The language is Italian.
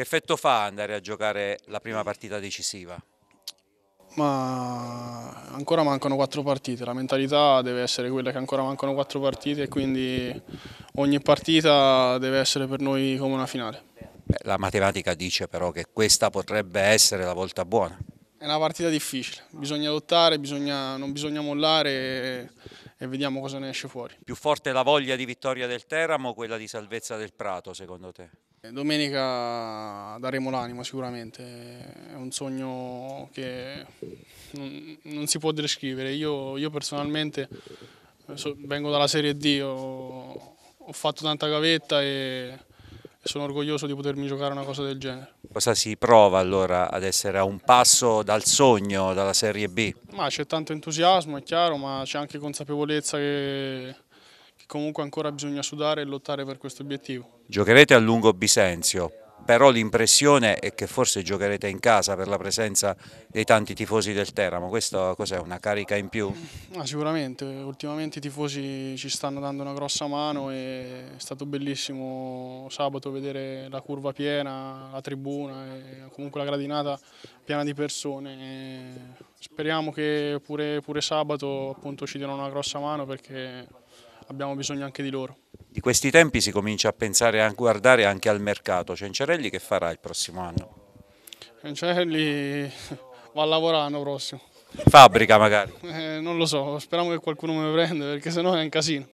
Che effetto fa andare a giocare la prima partita decisiva? Ma ancora mancano quattro partite, la mentalità deve essere quella che ancora mancano quattro partite e quindi ogni partita deve essere per noi come una finale. Beh, la matematica dice però che questa potrebbe essere la volta buona. È una partita difficile, bisogna lottare, bisogna, non bisogna mollare e, e vediamo cosa ne esce fuori. Più forte la voglia di vittoria del Teramo o quella di salvezza del Prato secondo te? Eh, domenica daremo l'anima sicuramente, è un sogno che non, non si può descrivere. Io, io personalmente eh, so, vengo dalla Serie D, ho, ho fatto tanta gavetta e sono orgoglioso di potermi giocare una cosa del genere. Cosa si prova allora ad essere a un passo dal sogno, dalla Serie B? c'è tanto entusiasmo, è chiaro, ma c'è anche consapevolezza che che comunque ancora bisogna sudare e lottare per questo obiettivo. Giocherete a lungo Bisenzio, però l'impressione è che forse giocherete in casa per la presenza dei tanti tifosi del Teramo, questa cos'è una carica in più? Ah, sicuramente, ultimamente i tifosi ci stanno dando una grossa mano e è stato bellissimo sabato vedere la curva piena, la tribuna e comunque la gradinata piena di persone. E speriamo che pure, pure sabato appunto, ci diano una grossa mano perché abbiamo bisogno anche di loro. Di questi tempi si comincia a pensare a guardare anche al mercato, Cenciarelli che farà il prossimo anno? Cenciarelli va a lavorare l'anno prossimo. Fabbrica magari? Eh, non lo so, speriamo che qualcuno me lo prenda perché sennò è un casino.